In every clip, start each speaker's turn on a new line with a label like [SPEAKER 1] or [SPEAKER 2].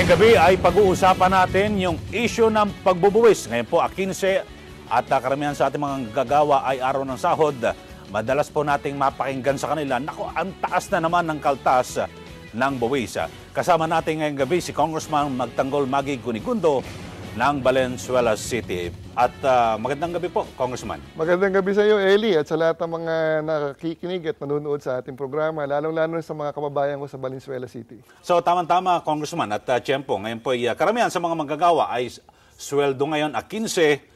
[SPEAKER 1] Ngayong gabi ay pag-uusapan natin yung issue ng pagbubuwis. Ngayon po, a 15 at ah, karamihan sa ating mga gagawa ay araw ng sahod. Madalas po nating mapakinggan sa kanila, nako, ang taas na naman ng kaltas ng buwis. Kasama natin ngayong gabi si Congressman Magtanggol Magi Gunigundo ng Valenzuela City. At uh, magandang gabi po, Congressman.
[SPEAKER 2] Magandang gabi sa iyo, Eli, at sa lahat ng mga nakikinig at nanonood sa ating programa, lalong-lalo sa mga kababayan ko sa Valenzuela City.
[SPEAKER 1] So, tamang-tama, Congressman, at uh, ah, tiyempo, ngayon po, uh, ah, karamihan sa mga manggagawa ay sweldo ngayon a 15,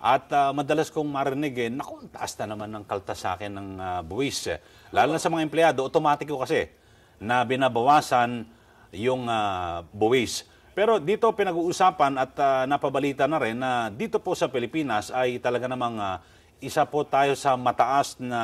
[SPEAKER 1] at uh, madalas kong marinig, eh, naku, taas na naman ng kalta sa akin ng uh, buwis. Eh. Lalo na sa mga empleyado, automatic ko kasi na binabawasan yung uh, buwis. Pero dito pinag-uusapan at uh, napabalita na rin na dito po sa Pilipinas ay talaga namang uh, isa po tayo sa mataas na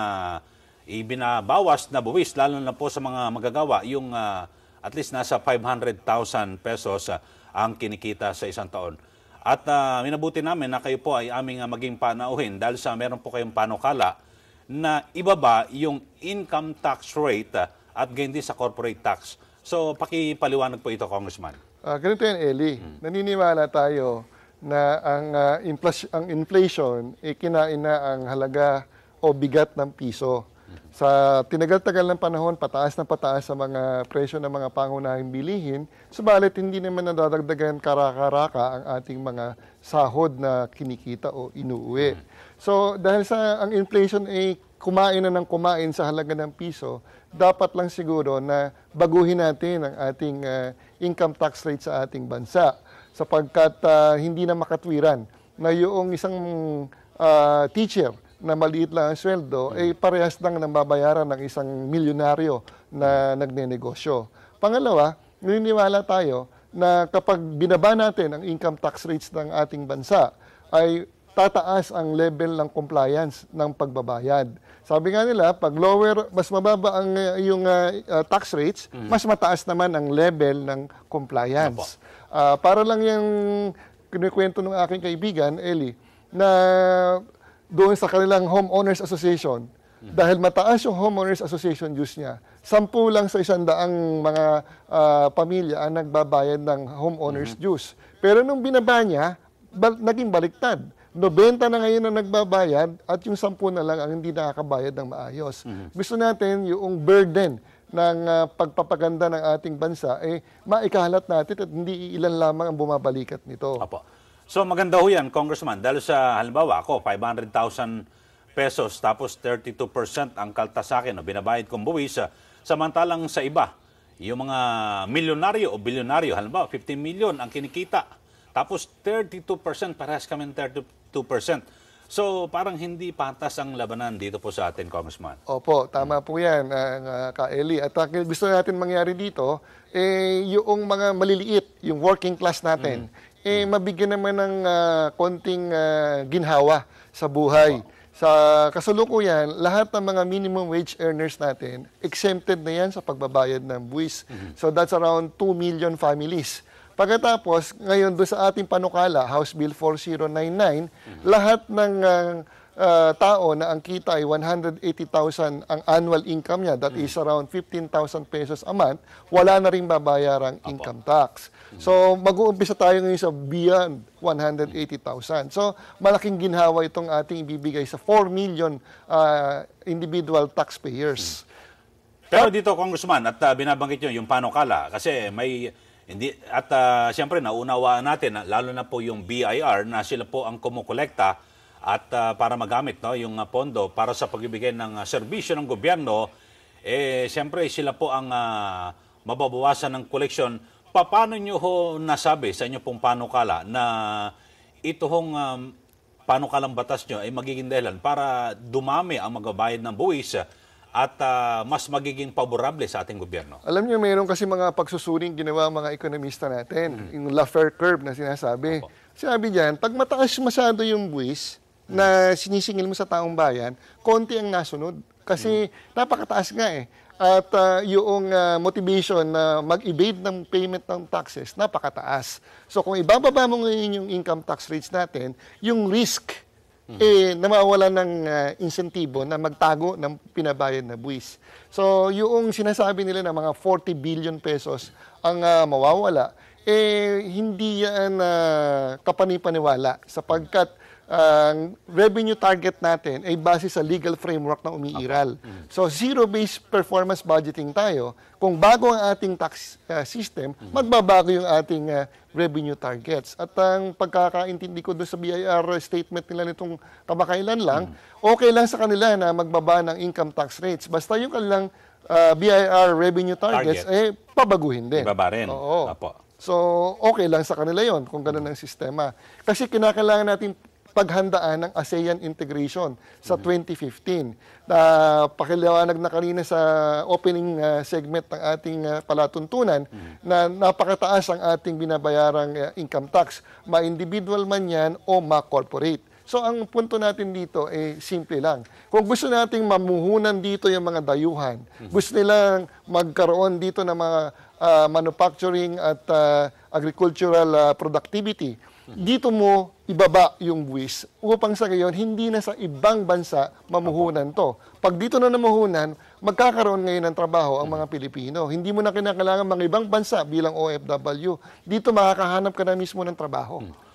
[SPEAKER 1] ibinabawas na buwis lalo na po sa mga magagawa yung uh, at least nasa 500,000 pesos uh, ang kinikita sa isang taon. At uh, minabuti namin na kayo po ay aming uh, maging panauhin dahil sa meron po kayong panukala na ibaba yung income tax rate uh, at ganyan din sa corporate tax. So, pakipaliwanag po ito, Congressman.
[SPEAKER 2] Uh, ganito yan, Eli. Hmm. Naniniwala tayo na ang, uh, ah, inflation, ang inflation, eh, kinain na ang halaga o bigat ng piso. Hmm. Sa tinagal-tagal ng panahon, pataas na pataas sa mga presyo ng mga pangunahing bilihin, subalit hindi naman nadadagdagan karaka-raka ang ating mga sahod na kinikita o inuwi. Hmm. So, dahil sa ang inflation ay eh, kumain na ng kumain sa halaga ng piso, dapat lang siguro na baguhin natin ang ating uh, income tax rate sa ating bansa sapagkat uh, hindi na makatwiran na yung isang uh, teacher na maliit lang ang sweldo, hmm. eh parehas lang nang babayaran ng isang milyonaryo na hmm. nagnenegosyo. Pangalawa, naniniwala tayo na kapag binaba natin ang income tax rates ng ating bansa, ay tataas ang level ng compliance ng pagbabayad. Sabi nga nila, pag lower, mas mababa ang uh, yung uh, uh, tax rates, mm. mas mataas naman ang level ng compliance. Napa. Uh, para lang yung kinukwento ng aking kaibigan, Eli, na doon sa kanilang homeowners association, mm dahil mataas yung homeowners association dues niya, sampu lang sa isang daang mga uh, pamilya ang nagbabayad ng homeowners mm dues. Pero nung binaba niya, ba- naging baliktad 90 na ngayon ang nagbabayad at yung 10 na lang ang hindi nakakabayad ng maayos. Mm-hmm. Gusto natin yung burden ng uh, pagpapaganda ng ating bansa, eh, maikahalat natin at hindi ilan lamang ang bumabalikat nito. Apo.
[SPEAKER 1] So maganda ho yan, Congressman. Dahil sa, halimbawa ako, 500,000 pesos tapos 32% ang kalta sa akin o binabayad kong buwis. Uh, samantalang sa iba, yung mga milyonaryo o bilyonaryo, halimbawa 15 million ang kinikita tapos 32%, parehas kami 32%. So parang hindi patas ang labanan dito po sa atin, Congressman. Opo,
[SPEAKER 2] tama po yan, uh, uh, Ka Eli. At uh, gusto natin mangyari dito, eh, yung mga maliliit, yung working class natin, mm. eh, mabigyan naman ng uh, konting uh, ginhawa sa buhay. Opo. Sa kasalukuyan, lahat ng mga minimum wage earners natin, exempted na yan sa pagbabayad ng buwis. Mm-hmm. So that's around 2 million families Pagkatapos, ngayon doon sa ating panukala, House Bill 4099, mm-hmm. lahat ng uh, tao na ang kita ay 180,000 ang annual income niya, that mm-hmm. is around 15,000 pesos a month, wala na rin babayarang income tax. Mm-hmm. So, mag-uumpisa tayo ngayon sa beyond 180,000. So, malaking ginhawa itong ating ibibigay sa 4 million uh, individual taxpayers.
[SPEAKER 1] Mm-hmm. Pero dito, Congressman, at uh, binabanggit nyo yung panukala, kasi may hindi, at uh, siyempre, naunawaan natin, lalo na po yung BIR, na sila po ang kumukolekta at uh, para magamit no, yung uh, pondo para sa pagbibigay ng uh, serbisyo ng gobyerno, eh, siyempre, sila po ang uh, mababawasan ng koleksyon. Paano nyo ho nasabi sa inyo pong panukala na ito hong um, panukalang batas nyo ay magiging dahilan para dumami ang magbabayad ng buwis at uh, mas magiging paborable sa ating gobyerno?
[SPEAKER 2] Alam niyo, mayroon kasi mga pagsusuring ginawa mga ekonomista natin. Mm. Yung Laffer curve na sinasabi. Opo. Sinabi diyan, pag mataas masyado yung buwis mm. na sinisingil mo sa taong bayan, konti ang nasunod. Kasi mm. napakataas nga eh. At uh, yung uh, motivation na mag-evade ng payment ng taxes, napakataas. So kung ibababa mo ngayon yung income tax rates natin, yung risk mm-hmm. eh namawalan ng uh, insentibo na magtago ng pinabayad na buwis. So yung sinasabi nila na mga 40 billion pesos ang uh, mawawala, eh hindi yan uh, kapanipaniwala sapagkat ang revenue target natin ay base sa legal framework na umiiral. Okay. Mm -hmm. So zero-based performance budgeting tayo. Kung bago ang ating tax uh, system, mm -hmm. magbabago yung ating uh, revenue targets. At ang pagkakaintindi ko doon sa BIR statement nila nitong kamakailan lang, mm -hmm. okay lang sa kanila na magbaba ng income tax rates. Basta yung kanilang uh, ah, BIR revenue targets, Target. eh pabaguhin din. Ibaba rin. Oo. Apo. So, okay lang sa kanila yon kung ganun ang sistema. Kasi kinakailangan natin paghandaan ng ASEAN integration sa 2015. Mm-hmm. Na uh, pakiliwanag na kanina sa opening uh, segment ng ating uh, palatuntunan mm -hmm. na napakataas ang ating binabayarang uh, income tax, ma-individual man 'yan o ma-corporate. So ang punto natin dito ay eh, simple lang. Kung gusto nating mamuhunan dito yung mga dayuhan, mm -hmm. gusto nilang magkaroon dito ng mga uh, manufacturing at uh, agricultural uh, productivity, dito mo ibaba yung buwis upang sa gayon hindi na sa ibang bansa mamuhunan to. Pag dito na namuhunan, magkakaroon ngayon ng trabaho ang mga Pilipino. Hindi mo na kinakailangan mga ibang bansa bilang OFW. Dito makakahanap ka na mismo ng trabaho.